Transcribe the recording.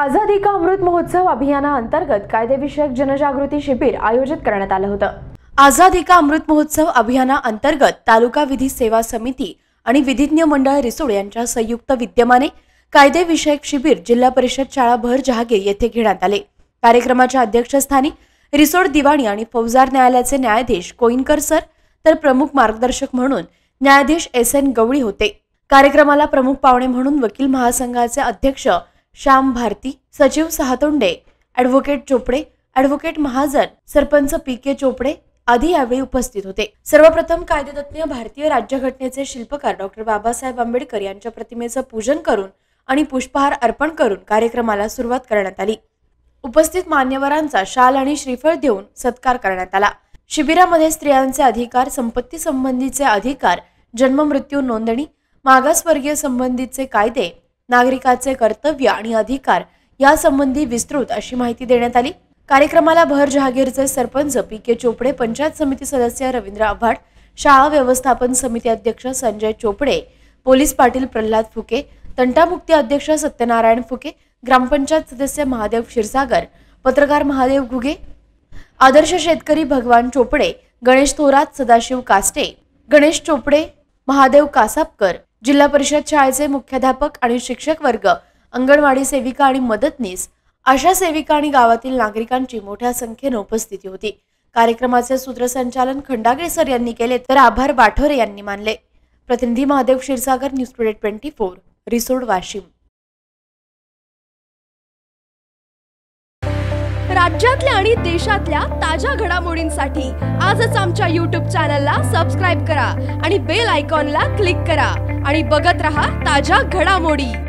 आझादी का अमृत महोत्सव अंतर्गत कायदेविषयक जनजागृती शिबिर आयोजित करण्यात आलं होतं आझादी का अमृत महोत्सव अभियानाअंतर्गत तालुका विधी सेवा समिती आणि विधिज्ञ मंडळ रिसोड यांच्या संयुक्त विद्यमाने कायदेविषयक शिबिर जिल्हा परिषद शाळा भर जहागीर येथे घेण्यात आले कार्यक्रमाच्या अध्यक्षस्थानी रिसोड दिवाणी आणि फौजदार न्यायालयाचे न्यायाधीश कोइनकर सर तर प्रमुख मार्गदर्शक म्हणून न्यायाधीश एस एन गवळी होते कार्यक्रमाला प्रमुख पाहुणे म्हणून वकील महासंघाचे अध्यक्ष श्याम भारती सचिव Sahatonde advocate Chopde advocate Mahajan sarpanch P K Chopde आदी यावेळी उपस्थित होते सर्वप्रथम कायदेतज्ञ भारतीय राज्यघटनेचे शिल्पकार डॉक्टर बाबासाहेब आंबेडकर यांच्या प्रतिमेचं पूजन करून आणि पुष्पहार अर्पण करून कार्यक्रमाला सुरुवात करण्यात आली उपस्थित मान्यवरांचा शाल आणि श्रीफळ देऊन सत्कार करण्यात आला शिबिरामध्ये स्त्रियांचे अधिकार संपत्ती संबंधीचे अधिकार जन्ममृत्यू नोंदणी मागासवर्गीय संबंधीचे कायदे नागरिकाचे कर्तव्य आणि अधिकार यासंबंधी विस्तृत अशी माहिती देण्यात आली कार्यक्रमाला भर जहागीरचे सरपंच पी के चोपडे पंचायत समिती सदस्य रवींद्र आव्हाड शाळा व्यवस्थापन समिती अध्यक्ष संजय चोपडे पोलीस पाटील प्रल्हाद फुके तंटामुक्ती अध्यक्ष सत्यनारायण फुके ग्रामपंचायत सदस्य महादेव क्षीरसागर पत्रकार महादेव घुगे आदर्श शेतकरी भगवान चोपडे गणेश थोरात सदाशिव कास्टे गणेश चोपडे महादेव कासापकर जिल्हा परिषद शाळेचे मुख्याध्यापक आणि शिक्षक वर्ग अंगणवाडी सेविका आणि मदतनीस अशा सेविका आणि गावातील नागरिकांची मोठ्या संख्येने उपस्थिती होती कार्यक्रमाचे सूत्रसंचालन खंडागळे सर यांनी केले तर आभार बाठोरे यांनी मानले प्रतिनिधी Mahadev Kshirsagar news today twenty four Risod Washim राज्यातल्या आणि देशातल्या ताज्या घडामोडींसाठी आजच आमच्या युट्यूब चॅनलला सबस्क्राईब करा आणि बेल आयकॉनला क्लिक करा आणि बघत रहा ताज्या घडामोडी